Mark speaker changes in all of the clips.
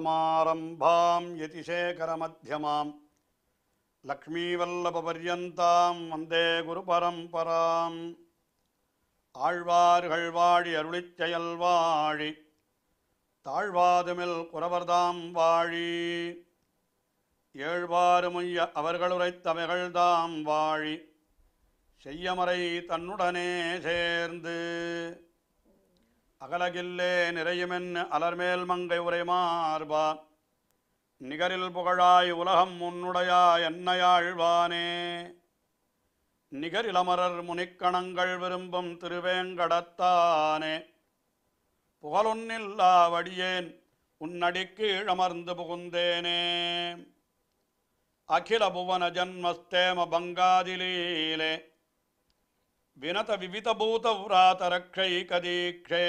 Speaker 1: சமாரம்பாம் யதிசேகரமத்தியமாம் லக்ஷ்மீவல்லபபர்யந்தாம் வந்தே குரு பரம்பராம் ஆழ்வார்கள் வாழி அருளிச்செயல் வாழி தாழ்வாதுமில் குரவர்தாம் வாழி ஏழ்வாறுமுய்ய அவர்களுரைத்தவைகள்தாம் வாழி செய்யமறை தன்னுடனே சேர்ந்து அகலகில்லே நிறையுமென் அலர்மேல் மங்கை உரைமார்பா நிகரில் புகழாய் உலகம் முன்னுடையா என்னையாழ்வானே நிகரிலமரர் முனிக்கணங்கள் விரும்பும் திருவேங்கடத்தானே புகழொன்னில்லா வடியேன் உன்னடிக்கு இழமர்ந்து புகுந்தேனே அகில புவன ஜன்மஸ்தேம பங்காதிலீலே వినత వివితభూతవ్రాతరక్షైకదీక్షే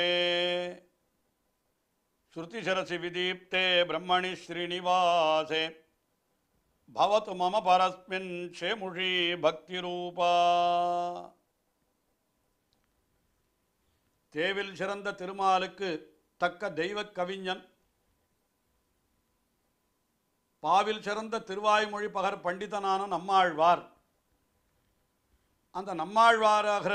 Speaker 1: శృతిశరసి విదీప్తే బ్రహ్మణి శ్రీనివాసే భవతు మమ పరస్మిన్ షేముషీ భక్తిరూపా தேவில் சிறந்த திருமாலுக்கு தக்க தெய்வ கவிஞன் பாவில் சிறந்த திருவாய்மொழி பகர் பண்டிதனான நம்மாழ்வார் அந்த நம்மாழ்வாராகிற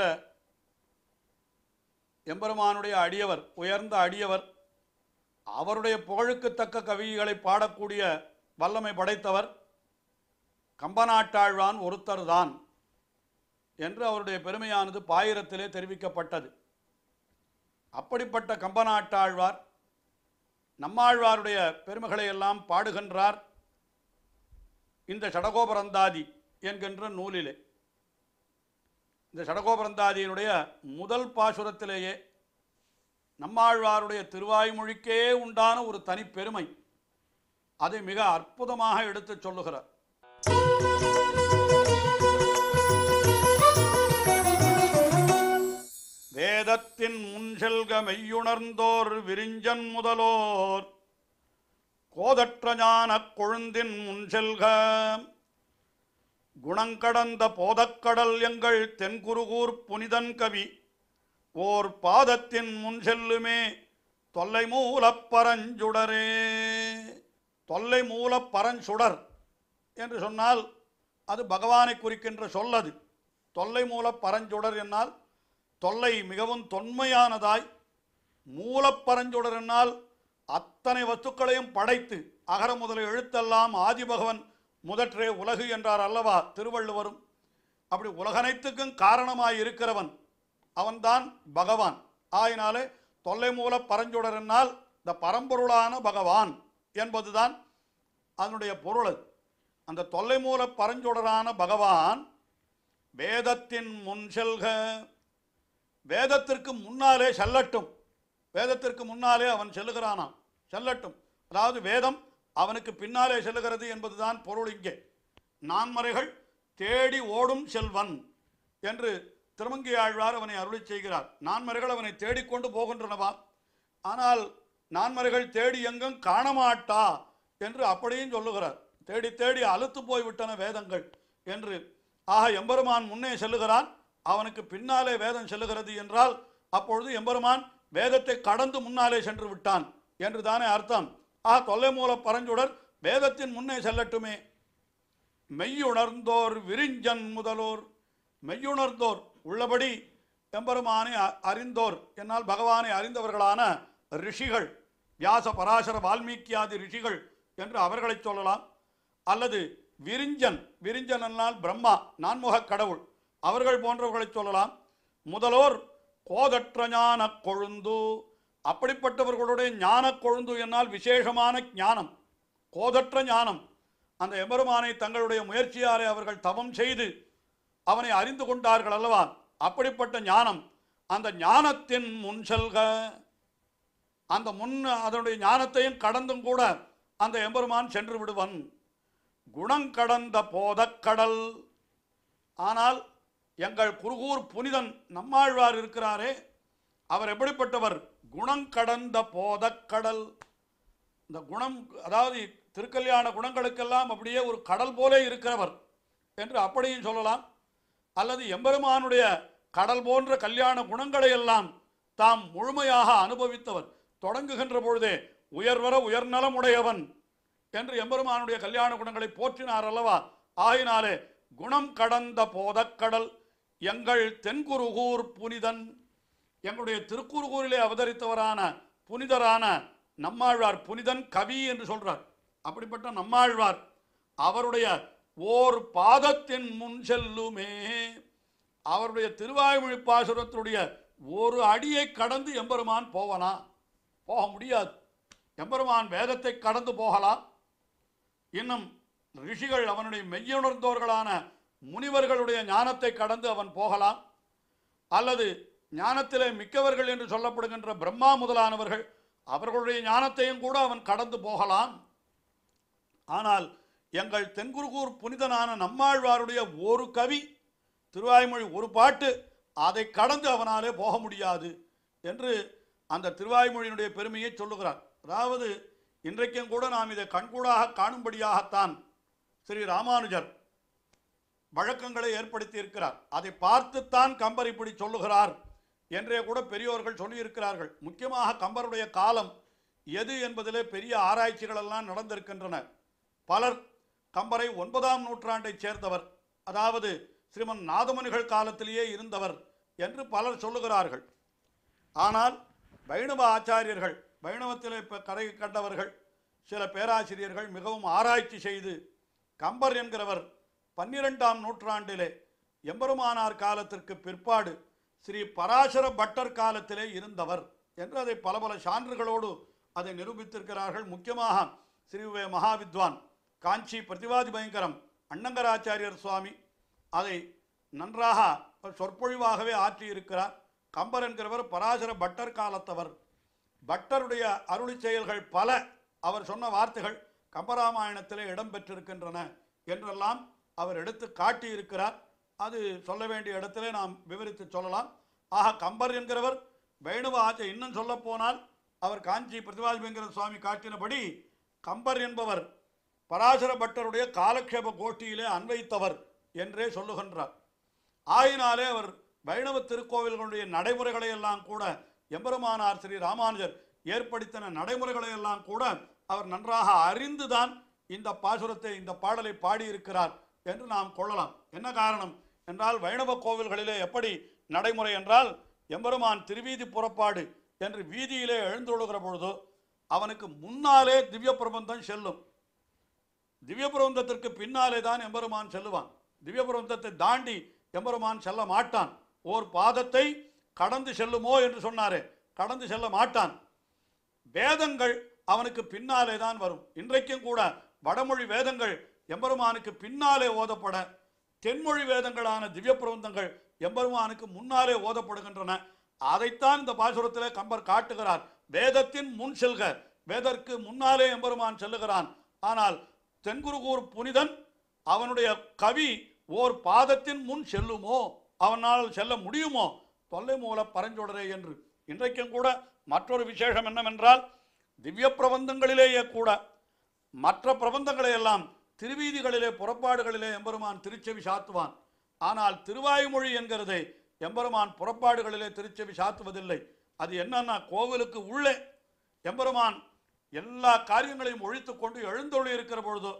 Speaker 1: எம்பெருமானுடைய அடியவர் உயர்ந்த அடியவர் அவருடைய புகழுக்குத்தக்க தக்க கவிகளை பாடக்கூடிய வல்லமை படைத்தவர் கம்பநாட்டாழ்வான் ஒருத்தர் தான் என்று அவருடைய பெருமையானது பாயிரத்திலே தெரிவிக்கப்பட்டது அப்படிப்பட்ட கம்பநாட்டாழ்வார் நம்மாழ்வாருடைய பெருமைகளை எல்லாம் பாடுகின்றார் இந்த சடகோபரந்தாதி என்கின்ற நூலிலே இந்த சடகோபரந்தாதியினுடைய முதல் பாசுரத்திலேயே நம்மாழ்வாருடைய திருவாய்மொழிக்கே உண்டான ஒரு தனிப்பெருமை அதை மிக அற்புதமாக எடுத்துச் சொல்லுகிறார் வேதத்தின் முன்செல்க மெய்யுணர்ந்தோர் விரிஞ்சன் முதலோர் கோதற்ற ஞான கொழுந்தின் முன்செல்க குணங்கடந்த போதக்கடல் எங்கள் தென்குருகூர் புனிதன் கவி ஓர் பாதத்தின் முன் செல்லுமே தொல்லை மூலப்பரஞ்சுடரே தொல்லை மூலப்பரஞ்சுடர் என்று சொன்னால் அது பகவானை குறிக்கின்ற சொல்லது தொல்லை மூலப்பரஞ்சுடர் என்னால் தொல்லை மிகவும் தொன்மையானதாய் மூலப்பரஞ்சுடர் என்னால் அத்தனை வஸ்துக்களையும் படைத்து அகர முதல எழுத்தெல்லாம் ஆதிபகவன் முதற்றே உலகு என்றார் அல்லவா திருவள்ளுவரும் அப்படி உலகனைத்துக்கும் காரணமாய் இருக்கிறவன் அவன்தான் பகவான் ஆயினாலே தொல்லை மூல பரஞ்சுடரனால் இந்த பரம்பொருளான பகவான் என்பதுதான் அதனுடைய பொருள் அந்த தொல்லை மூல பரஞ்சுடரான பகவான் வேதத்தின் முன் செல்க வேதத்திற்கு முன்னாலே செல்லட்டும் வேதத்திற்கு முன்னாலே அவன் செல்லுகிறானாம் செல்லட்டும் அதாவது வேதம் அவனுக்கு பின்னாலே செல்லுகிறது என்பதுதான் பொருள் இங்கே நான்மறைகள் தேடி ஓடும் செல்வன் என்று திருமங்கி ஆழ்வார் அவனை அருளி செய்கிறார் நான்மறைகள் அவனை தேடிக்கொண்டு போகின்றனவா ஆனால் நான்மறைகள் தேடி எங்கும் காணமாட்டா என்று அப்படியும் சொல்லுகிறார் தேடி தேடி அழுத்து போய்விட்டன வேதங்கள் என்று ஆக எம்பெருமான் முன்னே செல்லுகிறான் அவனுக்கு பின்னாலே வேதம் செல்லுகிறது என்றால் அப்பொழுது எம்பெருமான் வேதத்தை கடந்து முன்னாலே சென்று விட்டான் என்று தானே அர்த்தம் ஆ தொல்லை மூல பரஞ்சுடர் வேதத்தின் முன்னே செல்லட்டுமே மெய்யுணர்ந்தோர் விரிஞ்சன் முதலோர் மெய்யுணர்ந்தோர் உள்ளபடி எம்பெருமானை அறிந்தோர் என்னால் பகவானை அறிந்தவர்களான ரிஷிகள் வியாச பராசர வால்மீகியாதி ரிஷிகள் என்று அவர்களை சொல்லலாம் அல்லது விரிஞ்சன் விரிஞ்சன் என்னால் பிரம்மா நான்முக கடவுள் அவர்கள் போன்றவர்களை சொல்லலாம் முதலோர் கோதற்ற ஞான கொழுந்து அப்படிப்பட்டவர்களுடைய ஞான கொழுந்து என்னால் விசேஷமான ஞானம் கோதற்ற ஞானம் அந்த எமருமானை தங்களுடைய முயற்சியாலே அவர்கள் தவம் செய்து அவனை அறிந்து கொண்டார்கள் அல்லவா அப்படிப்பட்ட ஞானம் அந்த ஞானத்தின் முன் செல்க அந்த முன் அதனுடைய ஞானத்தையும் கடந்தும் கூட அந்த எம்பெருமான் சென்று விடுவன் குணம் கடந்த போதக்கடல் ஆனால் எங்கள் குருகூர் புனிதன் நம்மாழ்வார் இருக்கிறாரே அவர் எப்படிப்பட்டவர் குணம் கடந்த போதக்கடல் இந்த குணம் அதாவது திருக்கல்யாண குணங்களுக்கெல்லாம் அப்படியே ஒரு கடல் போலே இருக்கிறவர் என்று அப்படியும் சொல்லலாம் அல்லது எம்பெருமானுடைய கடல் போன்ற கல்யாண குணங்களை எல்லாம் தாம் முழுமையாக அனுபவித்தவர் தொடங்குகின்ற பொழுதே உயர்வர உயர்நலம் உடையவன் என்று எம்பெருமானுடைய கல்யாண குணங்களை போற்றினார் அல்லவா ஆயினாலே குணம் கடந்த போதக்கடல் எங்கள் தென்குருகூர் புனிதன் எங்களுடைய திருக்குறுகூரிலே அவதரித்தவரான புனிதரான நம்மாழ்வார் புனிதன் கவி என்று சொல்றார் அப்படிப்பட்ட நம்மாழ்வார் அவருடைய ஓர் பாதத்தின் முன் செல்லுமே அவருடைய திருவாய்மொழி பாசுரத்தினுடைய ஒரு அடியை கடந்து எம்பெருமான் போவனா போக முடியாது எம்பெருமான் வேதத்தை கடந்து போகலாம் இன்னும் ரிஷிகள் அவனுடைய மெய்யுணர்ந்தோர்களான முனிவர்களுடைய ஞானத்தை கடந்து அவன் போகலாம் அல்லது ஞானத்திலே மிக்கவர்கள் என்று சொல்லப்படுகின்ற பிரம்மா முதலானவர்கள் அவர்களுடைய ஞானத்தையும் கூட அவன் கடந்து போகலாம் ஆனால் எங்கள் தென்குருகூர் புனிதனான நம்மாழ்வாருடைய ஒரு கவி திருவாய்மொழி ஒரு பாட்டு அதை கடந்து அவனாலே போக முடியாது என்று அந்த திருவாய்மொழியினுடைய பெருமையை சொல்லுகிறார் அதாவது இன்றைக்கும் கூட நாம் இதை கண்கூடாக காணும்படியாகத்தான் ஸ்ரீ ராமானுஜர் வழக்கங்களை ஏற்படுத்தியிருக்கிறார் அதை பார்த்துத்தான் கம்பர் இப்படி சொல்லுகிறார் என்றே கூட பெரியோர்கள் சொல்லியிருக்கிறார்கள் முக்கியமாக கம்பருடைய காலம் எது என்பதிலே பெரிய ஆராய்ச்சிகள் எல்லாம் நடந்திருக்கின்றன பலர் கம்பரை ஒன்பதாம் நூற்றாண்டைச் சேர்ந்தவர் அதாவது ஸ்ரீமன் நாதமுனிகள் காலத்திலேயே இருந்தவர் என்று பலர் சொல்லுகிறார்கள் ஆனால் வைணவ ஆச்சாரியர்கள் வைணவத்திலே இப்போ கண்டவர்கள் சில பேராசிரியர்கள் மிகவும் ஆராய்ச்சி செய்து கம்பர் என்கிறவர் பன்னிரெண்டாம் நூற்றாண்டிலே எம்பெருமானார் காலத்திற்கு பிற்பாடு ஸ்ரீ பராசர பட்டர் காலத்திலே இருந்தவர் என்று அதை பல பல சான்றுகளோடு அதை நிரூபித்திருக்கிறார்கள் முக்கியமாக ஸ்ரீ மகாவித்வான் காஞ்சி பிரதிவாதி பயங்கரம் அண்ணங்கராச்சாரியர் சுவாமி அதை நன்றாக சொற்பொழிவாகவே ஆற்றியிருக்கிறார் கம்பர் என்கிறவர் பராசர பட்டர் காலத்தவர் பட்டருடைய அருளி செயல்கள் பல அவர் சொன்ன வார்த்தைகள் கம்பராமாயணத்திலே இடம்பெற்றிருக்கின்றன என்றெல்லாம் அவர் எடுத்து காட்டியிருக்கிறார் அது சொல்ல வேண்டிய இடத்திலே நாம் விவரித்து சொல்லலாம் ஆக கம்பர் என்கிறவர் வைணவ ஆச்சை இன்னும் சொல்ல போனால் அவர் காஞ்சி பிரதிபாதிபங்கர சுவாமி காட்டினபடி கம்பர் என்பவர் பராசர பட்டருடைய காலக்ஷேப கோஷ்டியிலே அன்வைத்தவர் என்றே சொல்லுகின்றார் ஆயினாலே அவர் வைணவ திருக்கோவில்களுடைய நடைமுறைகளை எல்லாம் கூட எம்பெருமானார் ஸ்ரீ ராமானுஜர் ஏற்படுத்தின நடைமுறைகளை எல்லாம் கூட அவர் நன்றாக அறிந்துதான் இந்த பாசுரத்தை இந்த பாடலை பாடியிருக்கிறார் என்று நாம் கொள்ளலாம் என்ன காரணம் என்றால் வைணவ கோவில்களிலே எப்படி நடைமுறை என்றால் எம்பெருமான் திருவீதி புறப்பாடு என்று வீதியிலே எழுந்தொழுகிற பொழுது அவனுக்கு முன்னாலே திவ்ய பிரபந்தம் செல்லும் திவ்ய பிரபந்தத்திற்கு பின்னாலே தான் எம்பெருமான் செல்லுவான் திவ்ய பிரபந்தத்தை தாண்டி எம்பெருமான் செல்ல மாட்டான் ஓர் பாதத்தை கடந்து செல்லுமோ என்று சொன்னாரே கடந்து செல்ல மாட்டான் வேதங்கள் அவனுக்கு பின்னாலே தான் வரும் இன்றைக்கும் கூட வடமொழி வேதங்கள் எம்பெருமானுக்கு பின்னாலே ஓதப்பட தென்மொழி வேதங்களான திவ்ய பிரபந்தங்கள் எம்பெருமானுக்கு முன்னாலே ஓதப்படுகின்றன அதைத்தான் இந்த பாசுரத்தில் கம்பர் காட்டுகிறார் வேதத்தின் முன் செல்க வேதற்கு முன்னாலே எம்பெருமான் செல்லுகிறான் ஆனால் தென்குருகூர் புனிதன் அவனுடைய கவி ஓர் பாதத்தின் முன் செல்லுமோ அவனால் செல்ல முடியுமோ தொல்லை மூல பரஞ்சொடரே என்று இன்றைக்கும் கூட மற்றொரு விசேஷம் என்னவென்றால் திவ்ய பிரபந்தங்களிலேயே கூட மற்ற பிரபந்தங்களை எல்லாம் திருவீதிகளிலே புறப்பாடுகளிலே எம்பெருமான் திருச்செவி சாத்துவான் ஆனால் திருவாய்மொழி என்கிறதை எம்பெருமான் புறப்பாடுகளிலே திருச்செவி சாத்துவதில்லை அது என்னன்னா கோவிலுக்கு உள்ளே எம்பெருமான் எல்லா காரியங்களையும் ஒழித்து கொண்டு எழுந்தொழி இருக்கிற பொழுது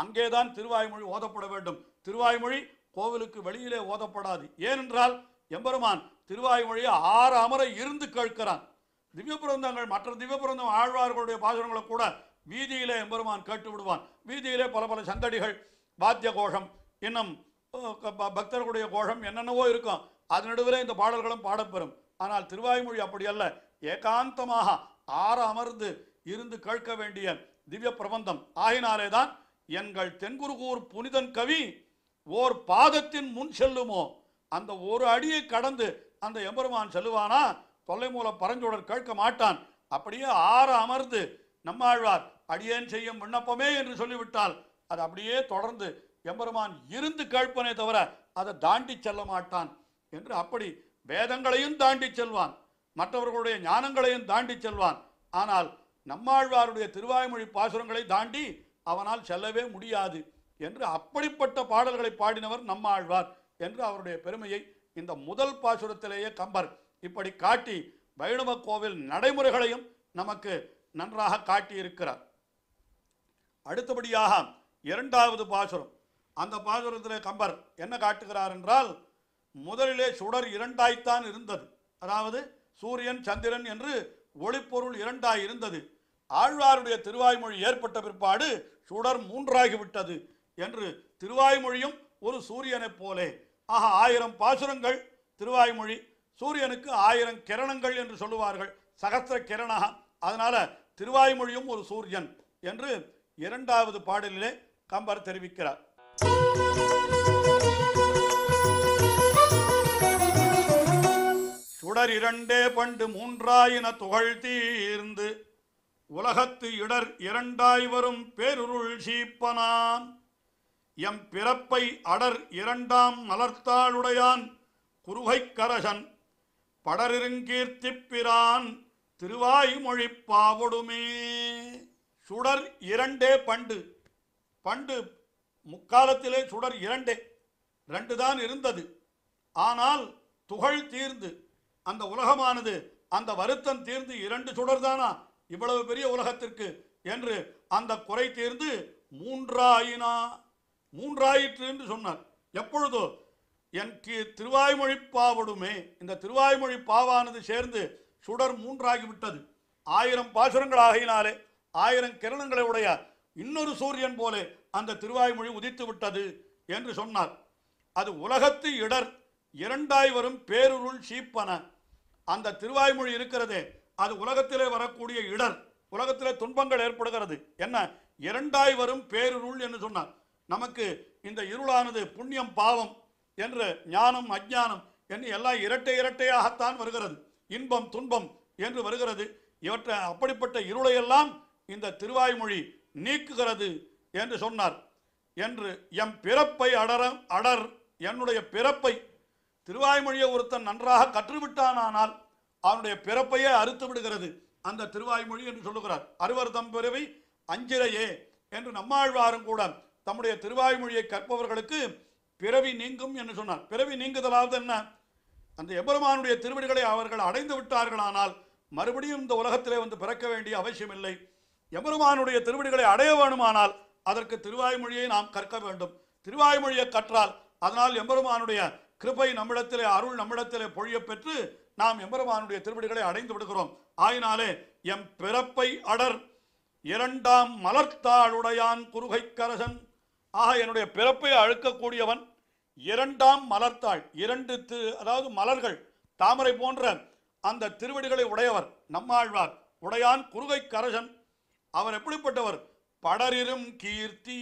Speaker 1: அங்கேதான் திருவாய்மொழி ஓதப்பட வேண்டும் திருவாய்மொழி கோவிலுக்கு வெளியிலே ஓதப்படாது ஏனென்றால் எம்பெருமான் திருவாய்மொழியை ஆறு அமரை இருந்து கேட்கிறான் திவ்யபுரந்தங்கள் மற்ற திவ்யபுரந்தம் ஆழ்வார்களுடைய பாசனங்களை கூட வீதியிலே எம்பெருமான் கேட்டு விடுவான் வீதியிலே பல பல சந்தடிகள் வாத்திய கோஷம் இன்னும் பக்தர்களுடைய கோஷம் என்னென்னவோ இருக்கும் அது இந்த பாடல்களும் பாடப்பெறும் ஆனால் திருவாய்மொழி அப்படி அல்ல ஏகாந்தமாக ஆற அமர்ந்து இருந்து கேட்க வேண்டிய திவ்ய பிரபந்தம் ஆகினாலே தான் எங்கள் தென்குருகூர் புனிதன் கவி ஓர் பாதத்தின் முன் செல்லுமோ அந்த ஒரு அடியை கடந்து அந்த எம்பெருமான் செல்லுவானா தொல்லை மூலம் பரஞ்சோடர் கேட்க மாட்டான் அப்படியே ஆற அமர்ந்து நம்மாழ்வார் அடியேன் செய்யும் விண்ணப்பமே என்று சொல்லிவிட்டால் அது அப்படியே தொடர்ந்து எம்பெருமான் இருந்து கேட்பனே தவிர அதை தாண்டி செல்ல மாட்டான் என்று அப்படி வேதங்களையும் தாண்டி செல்வான் மற்றவர்களுடைய ஞானங்களையும் தாண்டி செல்வான் ஆனால் நம்மாழ்வாருடைய திருவாய்மொழி பாசுரங்களை தாண்டி அவனால் செல்லவே முடியாது என்று அப்படிப்பட்ட பாடல்களை பாடினவர் நம்மாழ்வார் என்று அவருடைய பெருமையை இந்த முதல் பாசுரத்திலேயே கம்பர் இப்படி காட்டி வைணவ கோவில் நடைமுறைகளையும் நமக்கு நன்றாக காட்டியிருக்கிறார் அடுத்தபடியாக இரண்டாவது பாசுரம் அந்த பாசுரத்தில் கம்பர் என்ன காட்டுகிறார் என்றால் முதலிலே சுடர் இரண்டாய்த்தான் இருந்தது அதாவது சூரியன் சந்திரன் என்று ஒளிப்பொருள் இரண்டாய் இருந்தது ஆழ்வாருடைய திருவாய்மொழி ஏற்பட்ட பிற்பாடு சுடர் மூன்றாகிவிட்டது என்று திருவாய்மொழியும் ஒரு சூரியனைப் போலே ஆக ஆயிரம் பாசுரங்கள் திருவாய்மொழி சூரியனுக்கு ஆயிரம் கிரணங்கள் என்று சொல்லுவார்கள் சகஸ்திர கிரணாக அதனால் திருவாய்மொழியும் ஒரு சூரியன் என்று இரண்டாவது பாடலிலே கம்பர் தெரிவிக்கிறார் சுடர் இரண்டே பண்டு மூன்றாயின துகள் தீர்ந்து உலகத்து இடர் இரண்டாய் வரும் பேருருள் சீப்பனான் எம் பிறப்பை அடர் இரண்டாம் மலர்த்தாளுடையான் குருகைக்கரசன் படரிருங்கீர்த்திப்பிரான் திருவாய்மொழி பாவடுமே சுடர் இரண்டே பண்டு பண்டு முக்காலத்திலே சுடர் இரண்டே ரெண்டு தான் இருந்தது ஆனால் துகள் தீர்ந்து அந்த உலகமானது அந்த வருத்தம் தீர்ந்து இரண்டு சுடர் தானா இவ்வளவு பெரிய உலகத்திற்கு என்று அந்த குறை தீர்ந்து மூன்றாயினா மூன்றாயிற்று என்று சொன்னார் எப்பொழுதோ என் திருவாய்மொழி பாவடுமே இந்த திருவாய்மொழி பாவானது சேர்ந்து சுடர் மூன்றாகிவிட்டது ஆயிரம் பாசுரங்கள் ஆகையினாலே ஆயிரம் கிரணங்களை உடைய இன்னொரு சூரியன் போலே அந்த திருவாய்மொழி உதித்து விட்டது என்று சொன்னார் அது உலகத்து இடர் இரண்டாய் வரும் பேருருள் சீப்பன அந்த திருவாய்மொழி இருக்கிறதே அது உலகத்திலே வரக்கூடிய இடர் உலகத்திலே துன்பங்கள் ஏற்படுகிறது என்ன இரண்டாய் வரும் பேருருள் என்று சொன்னார் நமக்கு இந்த இருளானது புண்ணியம் பாவம் என்று ஞானம் அஜ்ஞானம் என்று எல்லாம் இரட்டை இரட்டையாகத்தான் வருகிறது இன்பம் துன்பம் என்று வருகிறது இவற்றை அப்படிப்பட்ட இருளையெல்லாம் இந்த திருவாய்மொழி நீக்குகிறது என்று சொன்னார் என்று எம் பிறப்பை அடர அடர் என்னுடைய பிறப்பை திருவாய்மொழியை ஒருத்தன் நன்றாக கற்றுவிட்டானால் அவனுடைய பிறப்பையே அறுத்து விடுகிறது அந்த திருவாய்மொழி என்று சொல்லுகிறார் அறுவர் பிறவி அஞ்சிரையே என்று நம்மாழ்வாரும் கூட தம்முடைய திருவாய்மொழியை கற்பவர்களுக்கு பிறவி நீங்கும் என்று சொன்னார் பிறவி நீங்குதலாவது என்ன அந்த எபெருமானுடைய திருவிடுகளை அவர்கள் அடைந்து விட்டார்களானால் மறுபடியும் இந்த உலகத்திலே வந்து பிறக்க வேண்டிய அவசியமில்லை எபெருமானுடைய திருவிடுகளை அடைய வேணுமானால் அதற்கு திருவாய்மொழியை நாம் கற்க வேண்டும் திருவாய்மொழியை கற்றால் அதனால் எம்பெருமானுடைய கிருபை நம்மிடத்திலே அருள் நம்மிடத்திலே பொழிய பெற்று நாம் எம்பெருமானுடைய திருவிடுகளை அடைந்து விடுகிறோம் ஆயினாலே எம் பிறப்பை அடர் இரண்டாம் மலர்த்தாளுடையான் குறுகை கரசன் ஆக என்னுடைய பிறப்பை அழுக்கக்கூடியவன் இரண்டாம் மலர்த்தாள் இரண்டு தி அதாவது மலர்கள் தாமரை போன்ற அந்த திருவடிகளை உடையவர் நம்மாழ்வார் உடையான் குறுகை கரசன் அவர் எப்படிப்பட்டவர் படரிரும் கீர்த்தி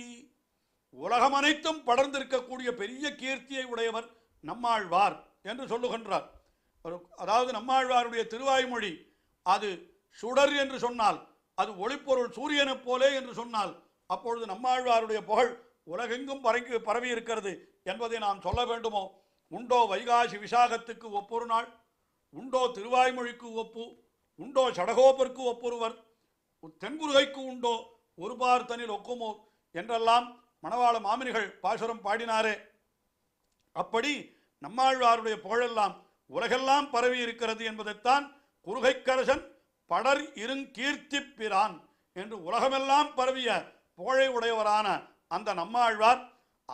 Speaker 1: உலகம் அனைத்தும் படர்ந்திருக்கக்கூடிய பெரிய கீர்த்தியை உடையவர் நம்மாழ்வார் என்று சொல்லுகின்றார் அதாவது நம்மாழ்வாருடைய திருவாய்மொழி அது சுடர் என்று சொன்னால் அது ஒளிப்பொருள் சூரியனைப் போலே என்று சொன்னால் அப்பொழுது நம்மாழ்வாருடைய புகழ் உலகெங்கும் பரங்கி பரவி இருக்கிறது என்பதை நாம் சொல்ல வேண்டுமோ உண்டோ வைகாசி விசாகத்துக்கு ஒப்பொரு நாள் உண்டோ திருவாய்மொழிக்கு ஒப்பு உண்டோ சடகோப்பிற்கு ஒப்பொருவர் தென்குருகைக்கு உண்டோ ஒரு தனில் ஒக்குமோ என்றெல்லாம் மணவாள மாமினிகள் பாசுரம் பாடினாரே அப்படி நம்மாழ்வாருடைய புகழெல்லாம் உலகெல்லாம் பரவி இருக்கிறது என்பதைத்தான் குருகைக்கரசன் படர் இருங்கீர்த்தி பிரான் என்று உலகமெல்லாம் பரவிய புகழை உடையவரான அந்த நம்மாழ்வார்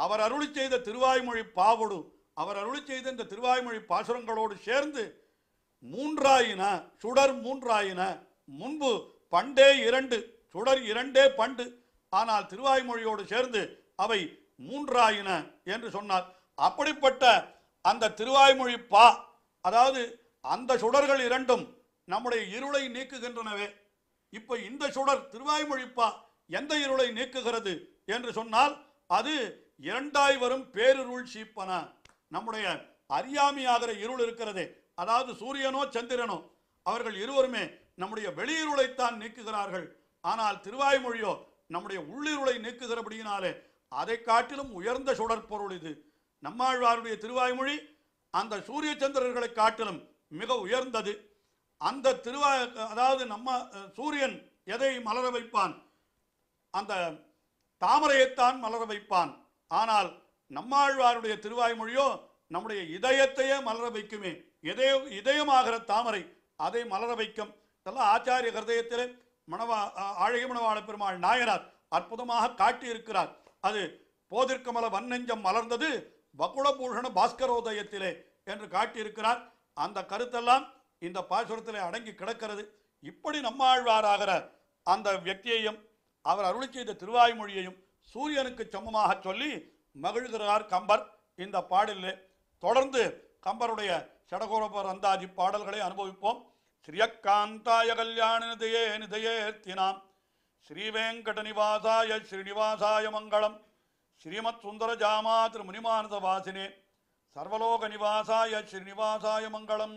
Speaker 1: அவர் அருளி செய்த திருவாய்மொழி பாவடு அவர் அருளி செய்த இந்த திருவாய்மொழி பாசுரங்களோடு சேர்ந்து மூன்றாயின சுடர் மூன்றாயின முன்பு பண்டே இரண்டு சுடர் இரண்டே பண்டு ஆனால் திருவாய்மொழியோடு சேர்ந்து அவை மூன்றாயின என்று சொன்னார் அப்படிப்பட்ட அந்த திருவாய்மொழி பா அதாவது அந்த சுடர்கள் இரண்டும் நம்முடைய இருளை நீக்குகின்றனவே இப்போ இந்த சுடர் திருவாய்மொழிப்பா எந்த இருளை நீக்குகிறது என்று சொன்னால் அது இரண்டாய் வரும் பேருருள் சீப்பனா நம்முடைய அறியாமை ஆகிற இருள் இருக்கிறதே அதாவது சூரியனோ சந்திரனோ அவர்கள் இருவருமே நம்முடைய வெளியிருளைத்தான் நீக்குகிறார்கள் ஆனால் திருவாய்மொழியோ நம்முடைய உள்ளிருளை நீக்குகிறபடியினாலே அதை காட்டிலும் உயர்ந்த சுடற்பொருள் இது நம்மாழ்வாருடைய திருவாய்மொழி அந்த சூரிய சந்திரர்களை காட்டிலும் மிக உயர்ந்தது அந்த திருவா அதாவது நம்ம சூரியன் எதை மலர வைப்பான் அந்த தாமரையைத்தான் மலர வைப்பான் ஆனால் நம்மாழ்வாருடைய திருவாய்மொழியோ நம்முடைய இதயத்தையே மலர வைக்குமே இதய இதயமாகிற தாமரை அதை மலர வைக்கும் இதெல்லாம் ஆச்சாரிய ஹிருதயத்திலே மணவா ஆழகி மனவாள பெருமாள் நாயனார் அற்புதமாக காட்டியிருக்கிறார் அது போதிற்கமல வன்னெஞ்சம் மலர்ந்தது வகுடபூஷண பாஸ்கரோதயத்திலே என்று காட்டியிருக்கிறார் அந்த கருத்தெல்லாம் இந்த பாசுரத்திலே அடங்கி கிடக்கிறது இப்படி நம்மாழ்வாராகிற அந்த வியக்தியையும் அவர் அருளி செய்த திருவாய்மொழியையும் சூரியனுக்கு சமமாக சொல்லி மகிழ்கிறார் கம்பர் இந்த பாடலில் தொடர்ந்து கம்பருடைய சடகோரபர் அந்தாஜி பாடல்களை அனுபவிப்போம் ஸ்ரீயக்காந்தாய கல்யாண நிதையே நிதையேர்த்தினாம் ஸ்ரீவேங்கட நிவாசாய ஸ்ரீனிவாசாய மங்களம் ஸ்ரீமத் சுந்தர ஜாமா திரு முனிமானத வாசினே சர்வலோக நிவாசாய ஸ்ரீனிவாசாய மங்களம்